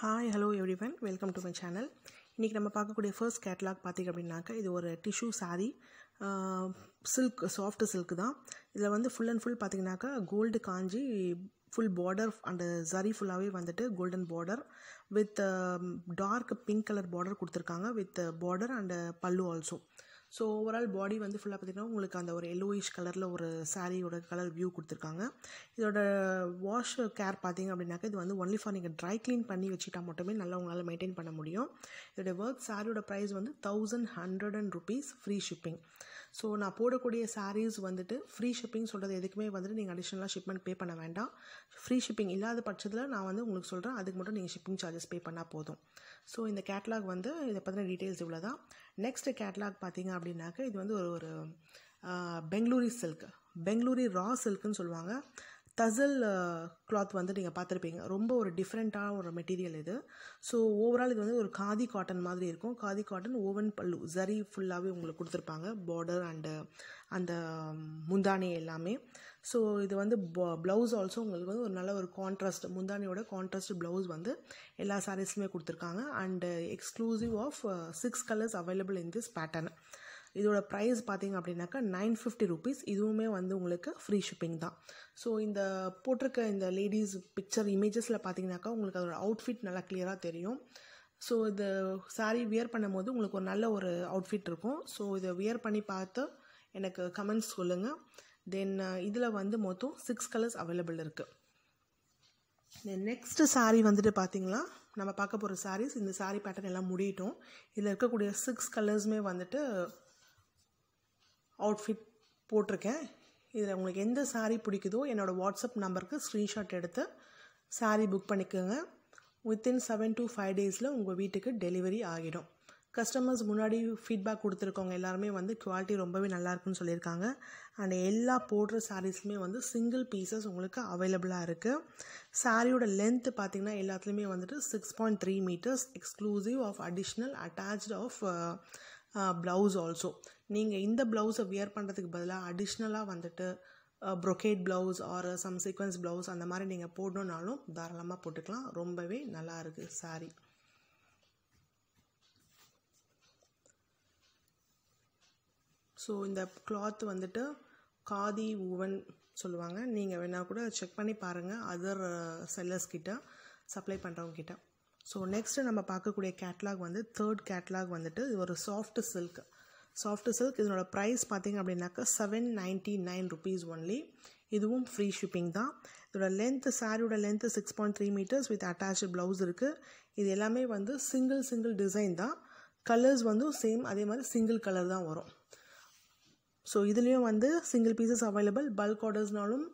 hi hello everyone welcome to my channel இன்றைக்கி நம்ம பார்க்கக்கூடிய ஃபர்ஸ்ட் கேட்லாக் பார்த்திங்க அப்படின்னாக்கா இது ஒரு tissue sari silk soft silk தான் இதில் வந்து ஃபுல் அண்ட் ஃபுல் பார்த்திங்கனாக்கா gold Kanchi full border and zari ஃபுல்லாகவே வந்துட்டு golden border with dark pink colour border கொடுத்துருக்காங்க with border and pallu also so overall body வந்து ஃபுல்லாக பார்த்திங்கன்னா உங்களுக்கு அந்த ஒரு எல்லோயிஷ் கலரில் ஒரு சாரியோட கலர் வியூ கொடுத்துருக்காங்க இதோட வாஷ் கேர் பார்த்திங்க அப்படின்னாக்கா இது வந்து ஒன்லி ஃபார் நீங்கள் ட்ரை க்ளீன் பண்ணி வச்சுட்டா மட்டுமே நல்லா உங்களால் மெயின்டைன் பண்ண முடியும் இதோட ஒர்க் சாரியோட ப்ரைஸ் வந்து thousand hundred and rupees free shipping so நான் போடக்கூடிய சாரீஸ் வந்துட்டு ஃப்ரீ ஷிப்பிங் சொல்கிறது எதுக்குமே வந்துட்டு நீங்கள் அடிஷ்னலாக ஷிப்மெண்ட் பே பண்ண வேண்டாம் ஃப்ரீ ஷிப்பிங் இல்லாத பட்சத்தில் நான் வந்து உங்களுக்கு சொல்கிறேன் அதுக்கு மட்டும் நீங்கள் ஷிப்பிங் சார்ஜஸ் பே பண்ணால் போதும் ஸோ இந்த கேட்லாக் வந்து இதை பற்றின டீட்டெயில்ஸ் இவ்வளோ தான் நெக்ஸ்ட் கேட்லாக் பார்த்தீங்க அப்படின்னாக்க இது வந்து ஒரு ஒரு பெங்களூரி சில்க் பெங்களூரி ரா சில்க்குன்னு சொல்லுவாங்க தசல் கிளாத் வந்து நீங்கள் பார்த்துருப்பீங்க ரொம்ப ஒரு டிஃப்ரெண்ட்டான ஒரு மெட்டீரியல் இது ஸோ ஓவரால் இது வந்து ஒரு காதி காட்டன் மாதிரி இருக்கும் காதி காட்டன் ஓவன் பல்லு ஜரி ஃபுல்லாகவே உங்களுக்கு கொடுத்துருப்பாங்க பார்டர் அண்டு அந்த முந்தானி எல்லாமே ஸோ இது வந்து ப்ளவுஸ் ஆல்சோ உங்களுக்கு வந்து ஒரு நல்ல ஒரு கான்ட்ராஸ்ட் முந்தானியோட கான்ட்ராஸ்ட் ப்ளவுஸ் வந்து எல்லா சாரீஸுமே கொடுத்துருக்காங்க and exclusive of six colours available in this pattern இதோட ப்ரைஸ் பார்த்திங்க அப்படின்னாக்கா நைன் ஃபிஃப்டி ருபீஸ் இதுவுமே வந்து உங்களுக்கு ஃப்ரீ ஷிப்பிங் தான் ஸோ இந்த போட்டிருக்க இந்த லேடிஸ் பிக்சர் இமேஜஸில் பார்த்தீங்கன்னாக்கா உங்களுக்கு அதோட அவுட்ஃபிட் நல்லா கிளியராக தெரியும் ஸோ இது சாரீ வியர் பண்ணும்போது உங்களுக்கு ஒரு நல்ல ஒரு அவுட்ஃபிட் இருக்கும் ஸோ இதை வியர் பண்ணி பார்த்து எனக்கு கமெண்ட்ஸ் சொல்லுங்கள் தென் இதில் வந்து மொத்தம் சிக்ஸ் கலர்ஸ் அவைலபிள் இருக்குது தென் நெக்ஸ்ட்டு சாரீ வந்துட்டு பார்த்தீங்களா நம்ம பார்க்க போகிற சாரீஸ் இந்த சாரீ பேட்டர்ன் எல்லாம் முடியட்டும் இதில் இருக்கக்கூடிய சிக்ஸ் கலர்ஸுமே வந்துட்டு அவுட்ஃபிட் போட்டிருக்கேன் இதில் உங்களுக்கு எந்த சாரீ பிடிக்குதோ என்னோடய வாட்ஸ்அப் நம்பருக்கு ஸ்க்ரீன்ஷாட் எடுத்து சாரீ புக் பண்ணிக்கோங்க வித்தின் செவன் டு ஃபைவ் டேஸில் உங்கள் வீட்டுக்கு டெலிவரி ஆகிடும் கஸ்டமர்ஸ் முன்னாடி ஃபீட்பேக் கொடுத்துருக்கவங்க எல்லாருமே வந்து குவாலிட்டி ரொம்பவே நல்லாயிருக்குன்னு சொல்லியிருக்காங்க அண்ட் எல்லா போடுற சாரீஸுமே வந்து சிங்கிள் பீசஸ் உங்களுக்கு அவைலபிளாக இருக்குது சாரியோட லென்த்து பார்த்திங்கன்னா எல்லாத்துலேயுமே வந்துட்டு six point three metres exclusive of additional attach of blouse also நீங்கள் இந்த ப்ளவுஸை வியர் பண்ணுறதுக்கு பதிலாக அடிஷ்னலாக வந்துட்டு brocade blouse or some sequins blouse அந்த மாதிரி நீங்கள் போடணுன்னாலும் தாராளமாக போட்டுக்கலாம் ரொம்பவே நல்லா இருக்குது சாரி ஸோ இந்த கிளாத் வந்துட்டு காதி உவன் சொல்லுவாங்க நீங்கள் வேணால் கூட செக் பண்ணி பாருங்கள் அதர் செல்லர்ஸ் கிட்ட சப்ளை பண்ணுறவங்கக்கிட்ட ஸோ நெக்ஸ்ட்டு நம்ம பார்க்கக்கூடிய கேட்லாக் வந்து தேர்ட் கேட்லாக் வந்துட்டு இது ஒரு சாஃப்ட் சில்க் சாஃப்ட் சில்க் இதனோட ப்ரைஸ் பார்த்திங்க அப்படின்னாக்கா seven ninety nine rupees only இதுவும் ஃப்ரீ ஷிப்பிங் தான் இதோட லென்த்து சாரியோட length six point three metres with attach blouse இருக்குது இது எல்லாமே வந்து சிங்கிள் சிங்கிள் டிசைன் தான் கலர்ஸ் வந்து சேம் அதே மாதிரி சிங்கிள் கலர் தான் வரும் ஸோ இதுலேயும் வந்து சிங்கிள் பீசஸ் அவைலபிள் பல்க் ஆர்டர்ஸ்னாலும்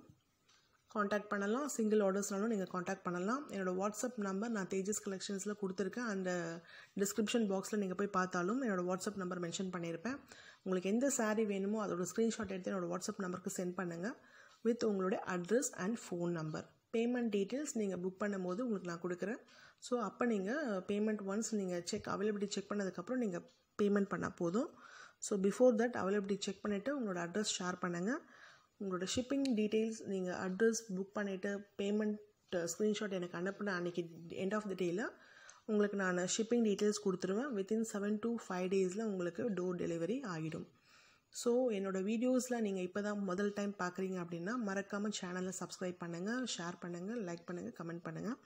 காண்டாக்ட் பண்ணலாம் சிங்கிள் ஆர்டர்ஸ்னாலும் நீங்கள் காண்டாக்ட் பண்ணலாம் என்னோடய வாட்ஸ்அப் நம்பர் நான் தேஜஸ் கலெக்ஷன்ஸில் கொடுத்துருக்கேன் அந்த டிஸ்கிரிப்ஷன் பாக்ஸில் நீங்கள் போய் பார்த்தாலும் என்னோடய வாட்ஸ்அப் நம்பர் மென்ஷன் பண்ணியிருப்பேன் உங்களுக்கு எந்த சாரீ வேணுமோ அதோடய ஸ்க்ரீன்ஷாட் எடுத்து என்னோடய வாட்ஸ்அப் நம்பருக்கு சென்ட் பண்ணுங்கள் வித் உங்களுடைய address and phone number payment details நீங்கள் புக் பண்ணும்போது உங்களுக்கு நான் கொடுக்குறேன் ஸோ அப்போ நீங்கள் பேமெண்ட் ஒன்ஸ் நீங்கள் செக் அவைலபிலிட்டி செக் பண்ணதுக்கப்புறம் நீங்கள் பேமெண்ட் பண்ணால் போதும் so before that availability check பண்ணிவிட்டு உங்களோட அட்ரஸ் ஷேர் பண்ணுங்கள் உங்களோட ஷிப்பிங் டீட்டெயில்ஸ் நீங்கள் அட்ரஸ் புக் பண்ணிவிட்டு பேமெண்ட் ஸ்க்ரீன்ஷாட் எனக்கு அனுப்பின அன்றைக்கி எண்ட் ஆஃப் த டேயில் உங்களுக்கு நான் ஷிப்பிங் டீட்டெயில்ஸ் கொடுத்துருவேன் வித்தின் செவன் டு ஃபைவ் டேஸில் உங்களுக்கு டோர் டெலிவரி ஆகிடும் ஸோ என்னோடய வீடியோஸில் நீங்கள் இப்போ தான் முதல் டைம் பார்க்குறீங்க அப்படின்னா மறக்காமல் சேனலை சப்ஸ்கிரைப் பண்ணுங்கள் ஷேர் பண்ணுங்கள் லைக் பண்ணுங்கள் கமெண்ட் பண்ணுங்கள்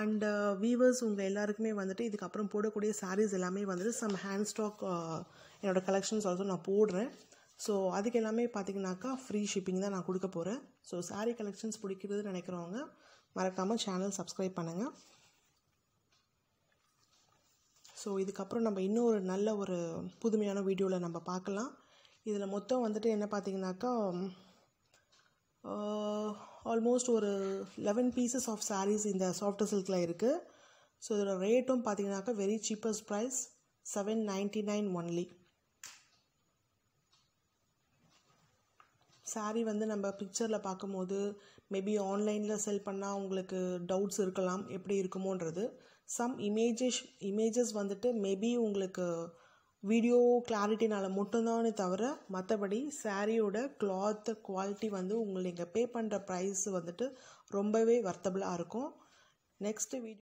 அண்ட் வீவர்ஸ் உங்கள் எல்லாருக்குமே வந்துட்டு இதுக்கப்புறம் போடக்கூடிய சாரீஸ் எல்லாமே வந்துட்டு சம் ஹேண்ட் ஸ்டாக் என்னோடய கலெக்ஷன்ஸ் ஆல்சோ நான் போடுறேன் ஸோ அதுக்கு எல்லாமே பார்த்திங்கனாக்கா ஃப்ரீ ஷிப்பிங் தான் நான் கொடுக்க போகிறேன் ஸோ சாரீ கலெக்ஷன்ஸ் பிடிக்கிறது நினைக்கிறவங்க மறக்காமல் சேனல் சப்ஸ்கிரைப் பண்ணுங்கள் ஸோ இதுக்கப்புறம் நம்ம இன்னும் ஒரு நல்ல ஒரு புதுமையான வீடியோவில் நம்ம பார்க்கலாம் இதில் மொத்தம் வந்துட்டு என்ன பார்த்தீங்கன்னாக்கா ஆல்மோஸ்ட் ஒரு லெவன் பீசஸ் ஆஃப் சாரீஸ் இந்த சாஃப்ட் சில்கில் இருக்குது ஸோ இதோட ரேட்டும் பார்த்தீங்கன்னாக்கா very cheapest price seven ninety nine only sari வந்து நம்ம பிக்சரில் பார்க்கும்போது மேபி ஆன்லைனில் செல் பண்ணால் உங்களுக்கு டவுட்ஸ் இருக்கலாம் எப்படி இருக்குமோன்றது சம் இமேஜஸ் இமேஜஸ் வந்துட்டு மேபி உங்களுக்கு வீடியோ கிளாரிட்டினால் மட்டும்தானே தவிர மற்றபடி சாரியோட கிளாத்து குவாலிட்டி வந்து உங்களுக்கு பே பண்ணுற ப்ரைஸ் வந்துட்டு ரொம்பவே வர்த்தபுளாக இருக்கும் நெக்ஸ்ட்டு வீடியோ